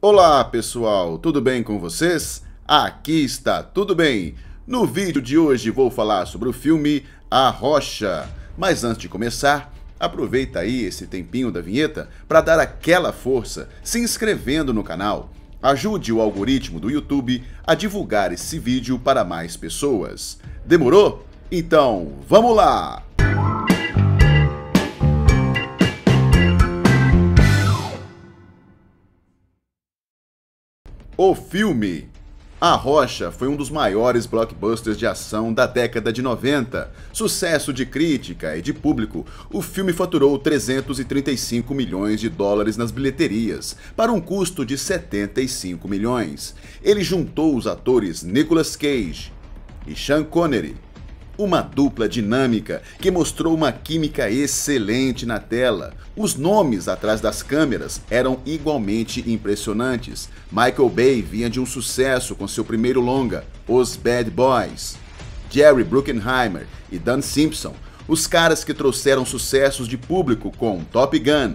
Olá pessoal, tudo bem com vocês? Aqui está tudo bem. No vídeo de hoje vou falar sobre o filme A Rocha. Mas antes de começar, aproveita aí esse tempinho da vinheta para dar aquela força se inscrevendo no canal. Ajude o algoritmo do YouTube a divulgar esse vídeo para mais pessoas. Demorou? Então, vamos lá! O filme a Rocha foi um dos maiores blockbusters de ação da década de 90. Sucesso de crítica e de público, o filme faturou 335 milhões de dólares nas bilheterias, para um custo de 75 milhões. Ele juntou os atores Nicolas Cage e Sean Connery, uma dupla dinâmica que mostrou uma química excelente na tela. Os nomes atrás das câmeras eram igualmente impressionantes. Michael Bay vinha de um sucesso com seu primeiro longa, Os Bad Boys. Jerry Bruckheimer e Dan Simpson, os caras que trouxeram sucessos de público com Top Gun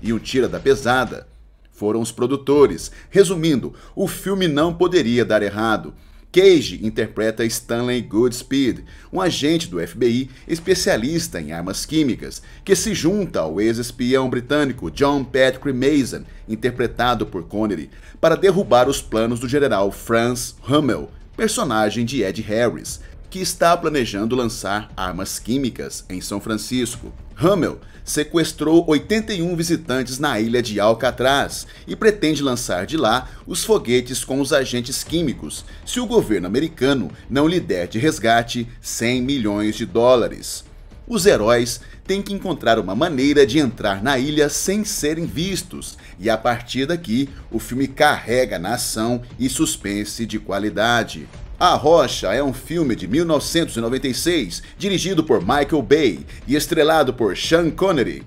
e O Tira da Pesada, foram os produtores. Resumindo, o filme não poderia dar errado. Cage interpreta Stanley Goodspeed, um agente do FBI especialista em armas químicas, que se junta ao ex-espião britânico John Patrick Mason, interpretado por Connery, para derrubar os planos do general Franz Hummel, personagem de Ed Harris, que está planejando lançar armas químicas em São Francisco. Hamel sequestrou 81 visitantes na ilha de Alcatraz e pretende lançar de lá os foguetes com os agentes químicos, se o governo americano não lhe der de resgate 100 milhões de dólares. Os heróis têm que encontrar uma maneira de entrar na ilha sem serem vistos, e a partir daqui o filme carrega na ação e suspense de qualidade. A Rocha é um filme de 1996, dirigido por Michael Bay e estrelado por Sean Connery,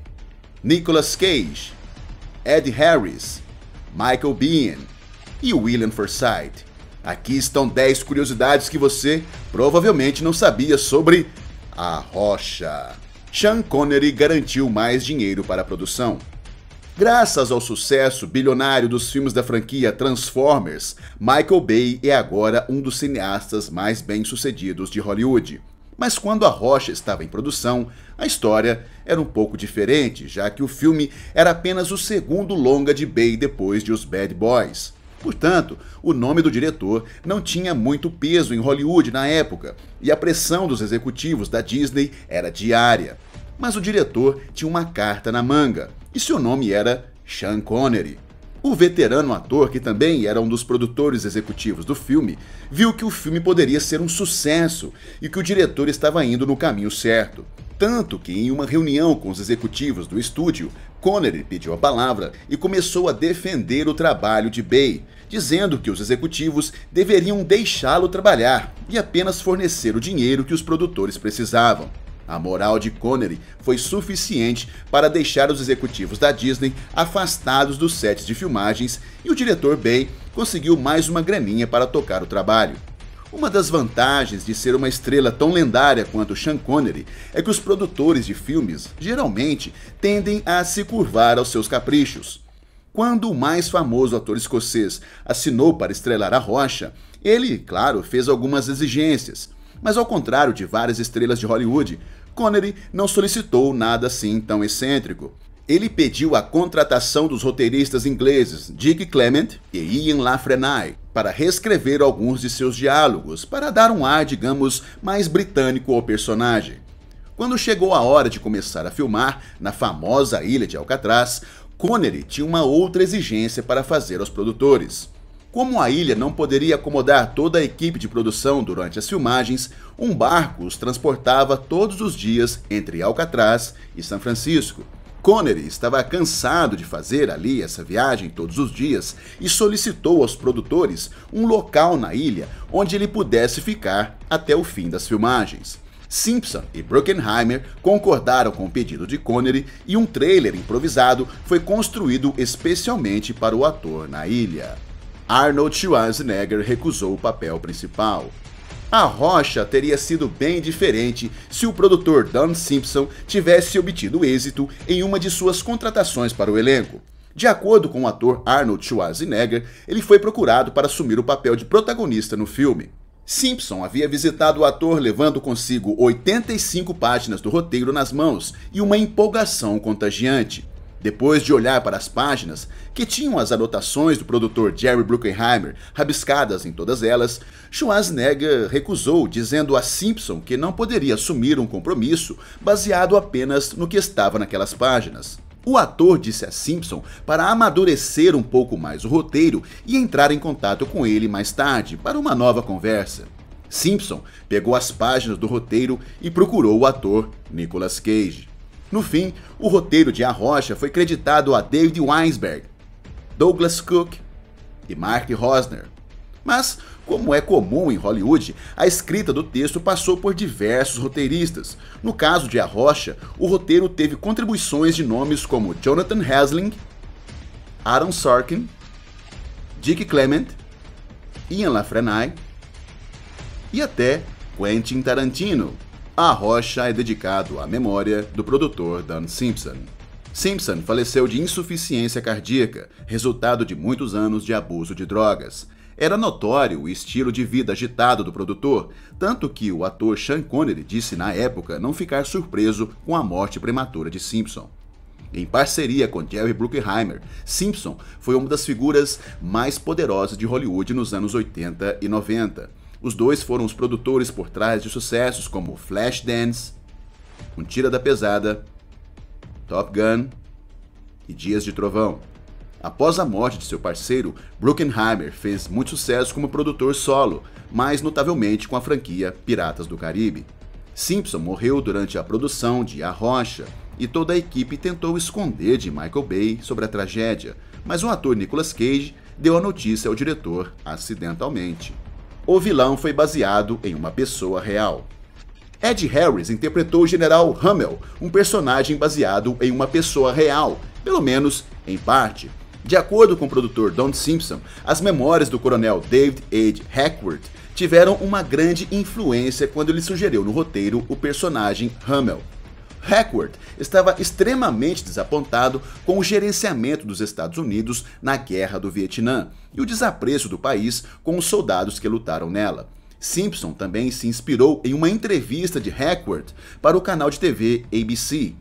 Nicolas Cage, Ed Harris, Michael Biehn e William Forsythe. Aqui estão 10 curiosidades que você provavelmente não sabia sobre A Rocha. Sean Connery garantiu mais dinheiro para a produção. Graças ao sucesso bilionário dos filmes da franquia Transformers, Michael Bay é agora um dos cineastas mais bem-sucedidos de Hollywood. Mas quando a Rocha estava em produção, a história era um pouco diferente, já que o filme era apenas o segundo longa de Bay depois de Os Bad Boys. Portanto, o nome do diretor não tinha muito peso em Hollywood na época, e a pressão dos executivos da Disney era diária. Mas o diretor tinha uma carta na manga e seu nome era Sean Connery. O veterano ator, que também era um dos produtores executivos do filme, viu que o filme poderia ser um sucesso e que o diretor estava indo no caminho certo. Tanto que, em uma reunião com os executivos do estúdio, Connery pediu a palavra e começou a defender o trabalho de Bay, dizendo que os executivos deveriam deixá-lo trabalhar e apenas fornecer o dinheiro que os produtores precisavam. A moral de Connery foi suficiente para deixar os executivos da Disney afastados dos sets de filmagens e o diretor Bay conseguiu mais uma graninha para tocar o trabalho. Uma das vantagens de ser uma estrela tão lendária quanto Sean Connery é que os produtores de filmes geralmente tendem a se curvar aos seus caprichos. Quando o mais famoso ator escocês assinou para estrelar a Rocha, ele, claro, fez algumas exigências mas ao contrário de várias estrelas de Hollywood, Connery não solicitou nada assim tão excêntrico. Ele pediu a contratação dos roteiristas ingleses Dick Clement e Ian Lafrenay para reescrever alguns de seus diálogos, para dar um ar, digamos, mais britânico ao personagem. Quando chegou a hora de começar a filmar na famosa ilha de Alcatraz, Connery tinha uma outra exigência para fazer aos produtores. Como a ilha não poderia acomodar toda a equipe de produção durante as filmagens, um barco os transportava todos os dias entre Alcatraz e São Francisco. Connery estava cansado de fazer ali essa viagem todos os dias e solicitou aos produtores um local na ilha onde ele pudesse ficar até o fim das filmagens. Simpson e Bruckenheimer concordaram com o pedido de Connery e um trailer improvisado foi construído especialmente para o ator na ilha. Arnold Schwarzenegger recusou o papel principal. A rocha teria sido bem diferente se o produtor Dan Simpson tivesse obtido êxito em uma de suas contratações para o elenco. De acordo com o ator Arnold Schwarzenegger, ele foi procurado para assumir o papel de protagonista no filme. Simpson havia visitado o ator levando consigo 85 páginas do roteiro nas mãos e uma empolgação contagiante. Depois de olhar para as páginas, que tinham as anotações do produtor Jerry Bruckheimer rabiscadas em todas elas, Schwarzenegger recusou, dizendo a Simpson que não poderia assumir um compromisso baseado apenas no que estava naquelas páginas. O ator disse a Simpson para amadurecer um pouco mais o roteiro e entrar em contato com ele mais tarde para uma nova conversa. Simpson pegou as páginas do roteiro e procurou o ator Nicolas Cage. No fim, o roteiro de A Rocha foi creditado a David Weinsberg, Douglas Cook e Mark Rosner. Mas, como é comum em Hollywood, a escrita do texto passou por diversos roteiristas. No caso de A Rocha, o roteiro teve contribuições de nomes como Jonathan Hasling, Aaron Sorkin, Dick Clement, Ian LaFrenay e até Quentin Tarantino. A Rocha é dedicado à memória do produtor Dan Simpson. Simpson faleceu de insuficiência cardíaca, resultado de muitos anos de abuso de drogas. Era notório o estilo de vida agitado do produtor, tanto que o ator Sean Connery disse na época não ficar surpreso com a morte prematura de Simpson. Em parceria com Jerry Bruckheimer, Simpson foi uma das figuras mais poderosas de Hollywood nos anos 80 e 90. Os dois foram os produtores por trás de sucessos como Flashdance, Um Tira da Pesada, Top Gun e Dias de Trovão. Após a morte de seu parceiro, Bruckenheimer fez muito sucesso como produtor solo, mais notavelmente com a franquia Piratas do Caribe. Simpson morreu durante a produção de A Rocha, e toda a equipe tentou esconder de Michael Bay sobre a tragédia, mas o ator Nicolas Cage deu a notícia ao diretor acidentalmente o vilão foi baseado em uma pessoa real. Ed Harris interpretou o General Hummel, um personagem baseado em uma pessoa real, pelo menos em parte. De acordo com o produtor Don Simpson, as memórias do coronel David H. Hackworth tiveram uma grande influência quando ele sugeriu no roteiro o personagem Hummel. Hackworth estava extremamente desapontado com o gerenciamento dos Estados Unidos na Guerra do Vietnã e o desapreço do país com os soldados que lutaram nela. Simpson também se inspirou em uma entrevista de Hackworth para o canal de TV ABC.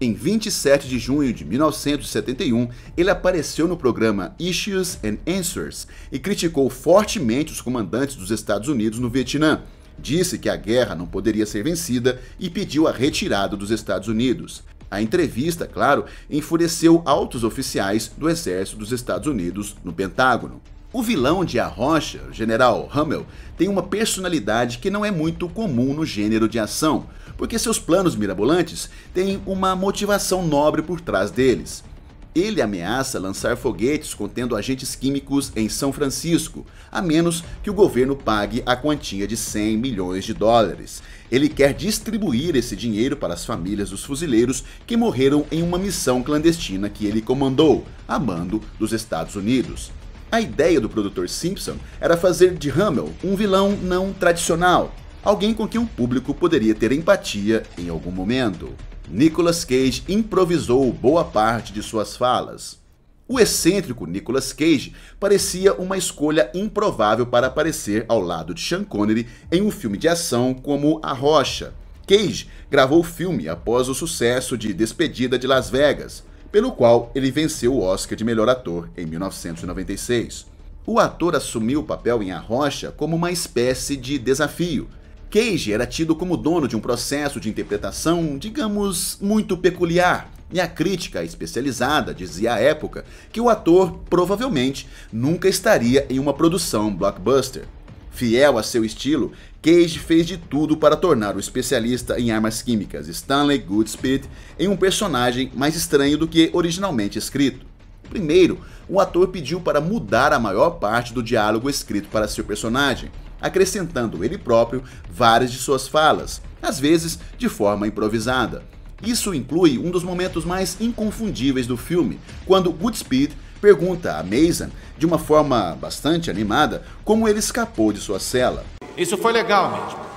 Em 27 de junho de 1971, ele apareceu no programa Issues and Answers e criticou fortemente os comandantes dos Estados Unidos no Vietnã, disse que a guerra não poderia ser vencida e pediu a retirada dos Estados Unidos. A entrevista, claro, enfureceu altos oficiais do exército dos Estados Unidos no Pentágono. O vilão de Arrocha, o general Hummel, tem uma personalidade que não é muito comum no gênero de ação, porque seus planos mirabolantes têm uma motivação nobre por trás deles. Ele ameaça lançar foguetes contendo agentes químicos em São Francisco, a menos que o governo pague a quantia de 100 milhões de dólares. Ele quer distribuir esse dinheiro para as famílias dos fuzileiros que morreram em uma missão clandestina que ele comandou, a mando dos Estados Unidos. A ideia do produtor Simpson era fazer de Hamel um vilão não tradicional, alguém com quem o público poderia ter empatia em algum momento. Nicolas Cage improvisou boa parte de suas falas. O excêntrico Nicolas Cage parecia uma escolha improvável para aparecer ao lado de Sean Connery em um filme de ação como A Rocha. Cage gravou o filme após o sucesso de Despedida de Las Vegas, pelo qual ele venceu o Oscar de melhor ator em 1996. O ator assumiu o papel em A Rocha como uma espécie de desafio, Cage era tido como dono de um processo de interpretação, digamos, muito peculiar, e a crítica especializada dizia à época que o ator provavelmente nunca estaria em uma produção blockbuster. Fiel a seu estilo, Cage fez de tudo para tornar o especialista em armas químicas Stanley Goodspeed em um personagem mais estranho do que originalmente escrito. Primeiro, o ator pediu para mudar a maior parte do diálogo escrito para seu personagem, acrescentando ele próprio várias de suas falas, às vezes de forma improvisada. Isso inclui um dos momentos mais inconfundíveis do filme, quando Goodspeed pergunta a Mason, de uma forma bastante animada, como ele escapou de sua cela. Isso foi legal mesmo.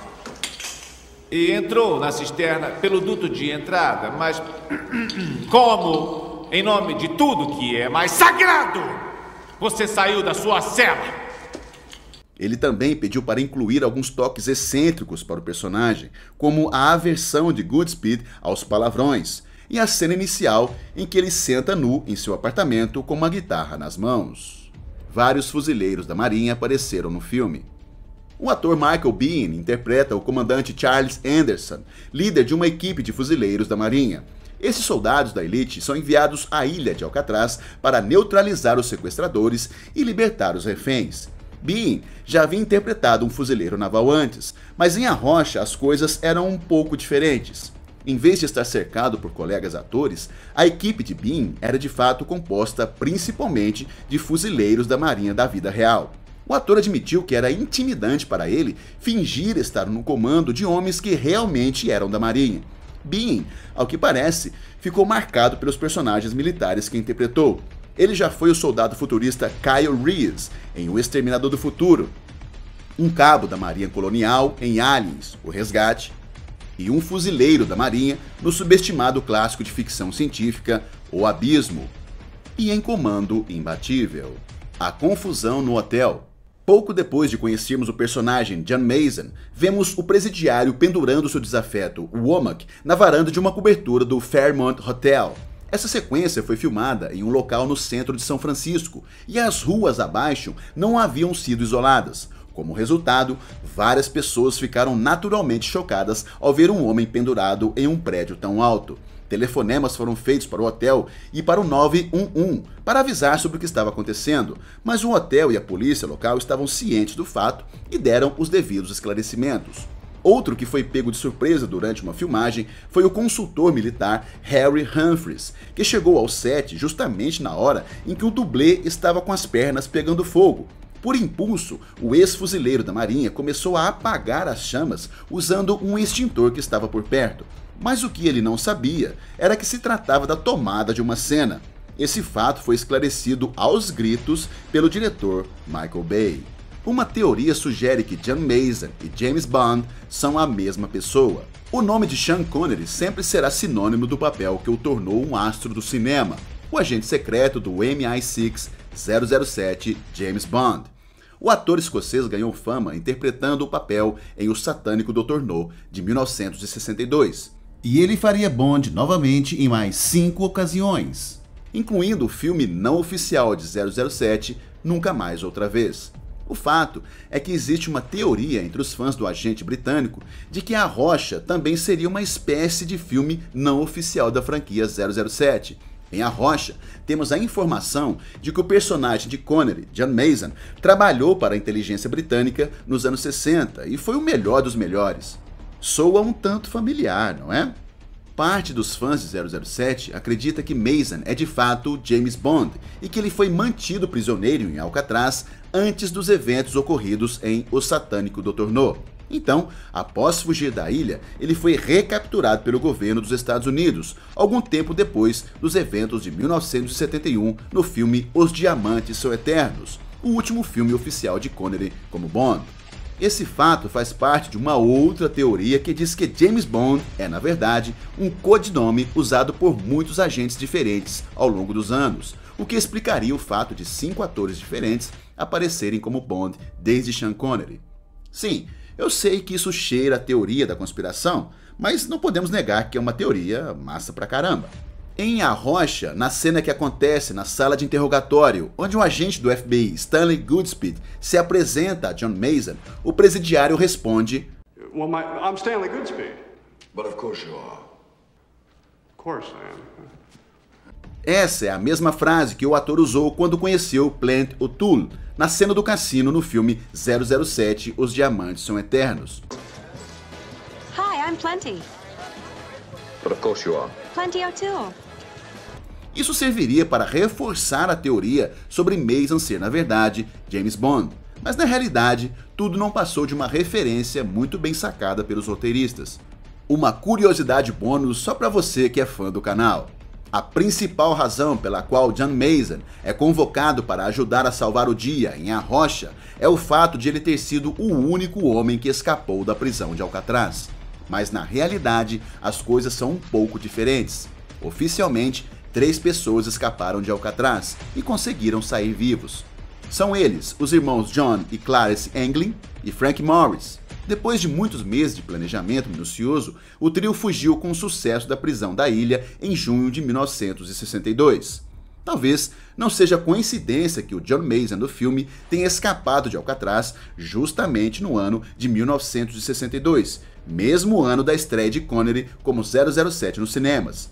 E entrou na cisterna pelo duto de entrada, mas como, em nome de tudo que é mais sagrado, você saiu da sua cela? Ele também pediu para incluir alguns toques excêntricos para o personagem, como a aversão de Goodspeed aos palavrões e a cena inicial em que ele senta nu em seu apartamento com uma guitarra nas mãos. Vários fuzileiros da Marinha apareceram no filme. O ator Michael Bean interpreta o comandante Charles Anderson, líder de uma equipe de fuzileiros da Marinha. Esses soldados da elite são enviados à ilha de Alcatraz para neutralizar os sequestradores e libertar os reféns, Bean já havia interpretado um fuzileiro naval antes, mas em A Rocha as coisas eram um pouco diferentes. Em vez de estar cercado por colegas atores, a equipe de Bean era de fato composta principalmente de fuzileiros da Marinha da vida real. O ator admitiu que era intimidante para ele fingir estar no comando de homens que realmente eram da Marinha. Bean, ao que parece, ficou marcado pelos personagens militares que interpretou, ele já foi o soldado futurista Kyle Reese em O Exterminador do Futuro, um cabo da Marinha Colonial em Aliens, O Resgate, e um fuzileiro da Marinha no subestimado clássico de ficção científica O Abismo, e em Comando Imbatível. A confusão no hotel. Pouco depois de conhecermos o personagem John Mason, vemos o presidiário pendurando seu desafeto, Womack, na varanda de uma cobertura do Fairmont Hotel, essa sequência foi filmada em um local no centro de São Francisco e as ruas abaixo não haviam sido isoladas. Como resultado, várias pessoas ficaram naturalmente chocadas ao ver um homem pendurado em um prédio tão alto. Telefonemas foram feitos para o hotel e para o 911 para avisar sobre o que estava acontecendo, mas o hotel e a polícia local estavam cientes do fato e deram os devidos esclarecimentos. Outro que foi pego de surpresa durante uma filmagem foi o consultor militar Harry Humphries, que chegou ao set justamente na hora em que o dublê estava com as pernas pegando fogo. Por impulso, o ex-fuzileiro da Marinha começou a apagar as chamas usando um extintor que estava por perto. Mas o que ele não sabia era que se tratava da tomada de uma cena. Esse fato foi esclarecido aos gritos pelo diretor Michael Bay. Uma teoria sugere que John Mason e James Bond são a mesma pessoa. O nome de Sean Connery sempre será sinônimo do papel que o tornou um astro do cinema, o agente secreto do MI6 007 James Bond. O ator escocês ganhou fama interpretando o papel em O Satânico Dr. No, de 1962. E ele faria Bond novamente em mais cinco ocasiões, incluindo o filme não oficial de 007 Nunca Mais Outra Vez. O fato é que existe uma teoria entre os fãs do agente britânico de que A Rocha também seria uma espécie de filme não oficial da franquia 007. Em A Rocha, temos a informação de que o personagem de Connery, John Mason, trabalhou para a inteligência britânica nos anos 60 e foi o melhor dos melhores. Soa um tanto familiar, não é? Parte dos fãs de 007 acredita que Mason é de fato James Bond e que ele foi mantido prisioneiro em Alcatraz antes dos eventos ocorridos em O Satânico Dr. No. Então, após fugir da ilha, ele foi recapturado pelo governo dos Estados Unidos, algum tempo depois dos eventos de 1971 no filme Os Diamantes São Eternos, o último filme oficial de Connery como Bond. Esse fato faz parte de uma outra teoria que diz que James Bond é, na verdade, um codinome usado por muitos agentes diferentes ao longo dos anos, o que explicaria o fato de cinco atores diferentes aparecerem como Bond desde Sean Connery. Sim, eu sei que isso cheira a teoria da conspiração, mas não podemos negar que é uma teoria massa pra caramba. Em A Rocha, na cena que acontece na sala de interrogatório, onde um agente do FBI, Stanley Goodspeed, se apresenta a John Mason, o presidiário responde: Well, my, I'm Stanley Goodspeed. But of course you are. Of course I am. Essa é a mesma frase que o ator usou quando conheceu Plant O'Toole, na cena do cassino no filme 007 Os Diamantes São Eternos. Hi, I'm Plenty. But of course you are. Plenty O'Toole. Isso serviria para reforçar a teoria sobre Mason ser, na verdade, James Bond. Mas na realidade, tudo não passou de uma referência muito bem sacada pelos roteiristas. Uma curiosidade bônus só para você que é fã do canal a principal razão pela qual John Mason é convocado para ajudar a salvar o dia em Arrocha é o fato de ele ter sido o único homem que escapou da prisão de Alcatraz. Mas na realidade, as coisas são um pouco diferentes. Oficialmente, três pessoas escaparam de Alcatraz e conseguiram sair vivos. São eles os irmãos John e Clarice Anglin e Frank Morris, depois de muitos meses de planejamento minucioso, o trio fugiu com sucesso da prisão da ilha em junho de 1962. Talvez não seja coincidência que o John Mason do filme tenha escapado de Alcatraz justamente no ano de 1962, mesmo ano da estreia de Connery como 007 nos cinemas.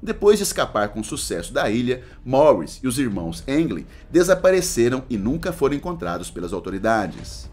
Depois de escapar com sucesso da ilha, Morris e os irmãos Angley desapareceram e nunca foram encontrados pelas autoridades.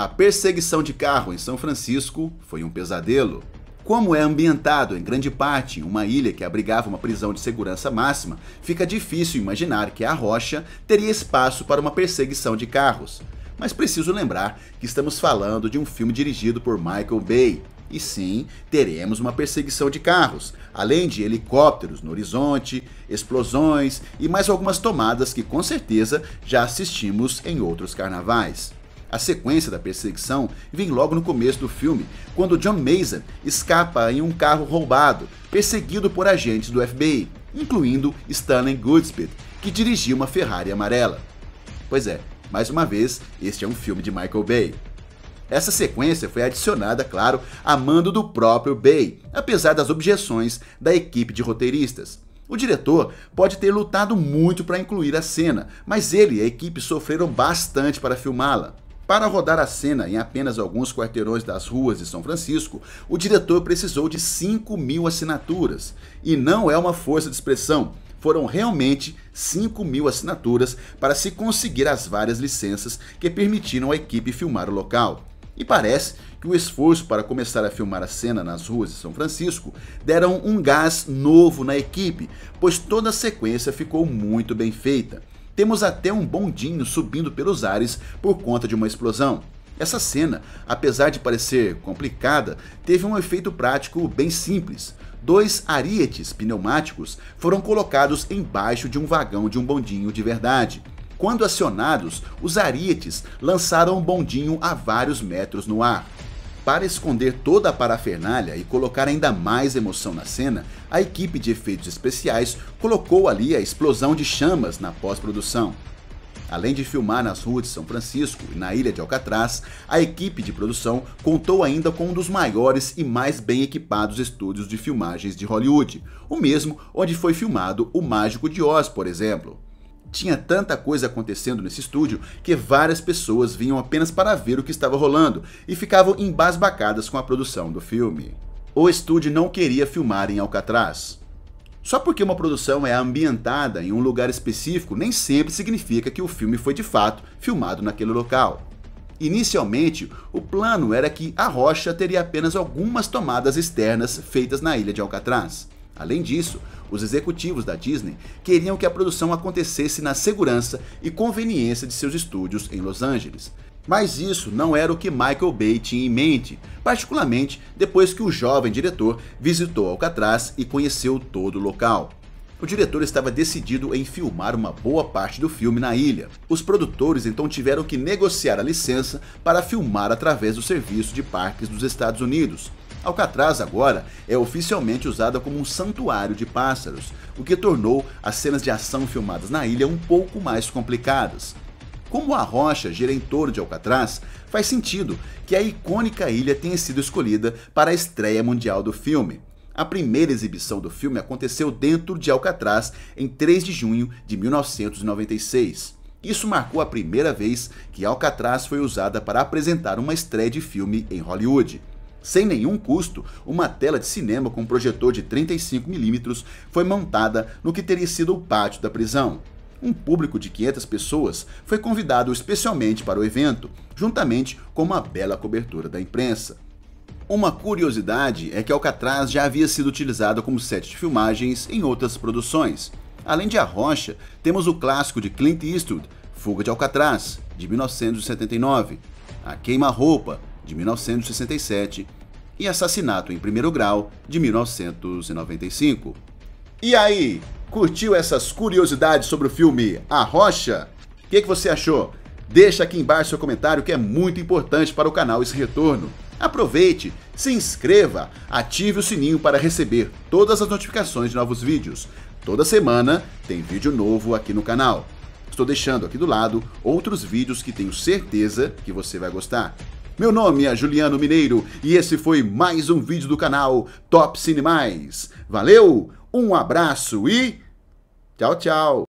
A perseguição de carro em São Francisco foi um pesadelo. Como é ambientado em grande parte em uma ilha que abrigava uma prisão de segurança máxima, fica difícil imaginar que a rocha teria espaço para uma perseguição de carros. Mas preciso lembrar que estamos falando de um filme dirigido por Michael Bay, e sim, teremos uma perseguição de carros, além de helicópteros no horizonte, explosões e mais algumas tomadas que com certeza já assistimos em outros carnavais. A sequência da perseguição vem logo no começo do filme, quando John Mason escapa em um carro roubado, perseguido por agentes do FBI, incluindo Stanley Goodspeed, que dirigia uma Ferrari amarela. Pois é, mais uma vez, este é um filme de Michael Bay. Essa sequência foi adicionada, claro, a mando do próprio Bay, apesar das objeções da equipe de roteiristas. O diretor pode ter lutado muito para incluir a cena, mas ele e a equipe sofreram bastante para filmá-la. Para rodar a cena em apenas alguns quarteirões das ruas de São Francisco, o diretor precisou de 5 mil assinaturas. E não é uma força de expressão, foram realmente 5 mil assinaturas para se conseguir as várias licenças que permitiram à equipe filmar o local. E parece que o esforço para começar a filmar a cena nas ruas de São Francisco deram um gás novo na equipe, pois toda a sequência ficou muito bem feita. Temos até um bondinho subindo pelos ares por conta de uma explosão. Essa cena, apesar de parecer complicada, teve um efeito prático bem simples. Dois arietes pneumáticos foram colocados embaixo de um vagão de um bondinho de verdade. Quando acionados, os arietes lançaram o um bondinho a vários metros no ar. Para esconder toda a parafernália e colocar ainda mais emoção na cena, a equipe de efeitos especiais colocou ali a explosão de chamas na pós-produção. Além de filmar nas ruas de São Francisco e na ilha de Alcatraz, a equipe de produção contou ainda com um dos maiores e mais bem equipados estúdios de filmagens de Hollywood, o mesmo onde foi filmado O Mágico de Oz, por exemplo. Tinha tanta coisa acontecendo nesse estúdio que várias pessoas vinham apenas para ver o que estava rolando e ficavam embasbacadas com a produção do filme. O estúdio não queria filmar em Alcatraz. Só porque uma produção é ambientada em um lugar específico nem sempre significa que o filme foi de fato filmado naquele local. Inicialmente, o plano era que a rocha teria apenas algumas tomadas externas feitas na ilha de Alcatraz. Além disso, os executivos da Disney queriam que a produção acontecesse na segurança e conveniência de seus estúdios em Los Angeles. Mas isso não era o que Michael Bay tinha em mente, particularmente depois que o jovem diretor visitou Alcatraz e conheceu todo o local. O diretor estava decidido em filmar uma boa parte do filme na ilha. Os produtores então tiveram que negociar a licença para filmar através do Serviço de Parques dos Estados Unidos, Alcatraz agora é oficialmente usada como um santuário de pássaros, o que tornou as cenas de ação filmadas na ilha um pouco mais complicadas. Como a rocha gira em torno de Alcatraz, faz sentido que a icônica ilha tenha sido escolhida para a estreia mundial do filme. A primeira exibição do filme aconteceu dentro de Alcatraz em 3 de junho de 1996. Isso marcou a primeira vez que Alcatraz foi usada para apresentar uma estreia de filme em Hollywood. Sem nenhum custo, uma tela de cinema com projetor de 35mm foi montada no que teria sido o pátio da prisão. Um público de 500 pessoas foi convidado especialmente para o evento, juntamente com uma bela cobertura da imprensa. Uma curiosidade é que Alcatraz já havia sido utilizado como set de filmagens em outras produções. Além de A Rocha, temos o clássico de Clint Eastwood, Fuga de Alcatraz, de 1979, A Queima-Roupa, de 1967, e assassinato em primeiro grau de 1995. E aí, curtiu essas curiosidades sobre o filme A Rocha? O que, é que você achou? Deixa aqui embaixo seu comentário que é muito importante para o canal esse retorno. Aproveite, se inscreva, ative o sininho para receber todas as notificações de novos vídeos. Toda semana tem vídeo novo aqui no canal. Estou deixando aqui do lado outros vídeos que tenho certeza que você vai gostar. Meu nome é Juliano Mineiro e esse foi mais um vídeo do canal Top Cinemais. Valeu, um abraço e tchau, tchau!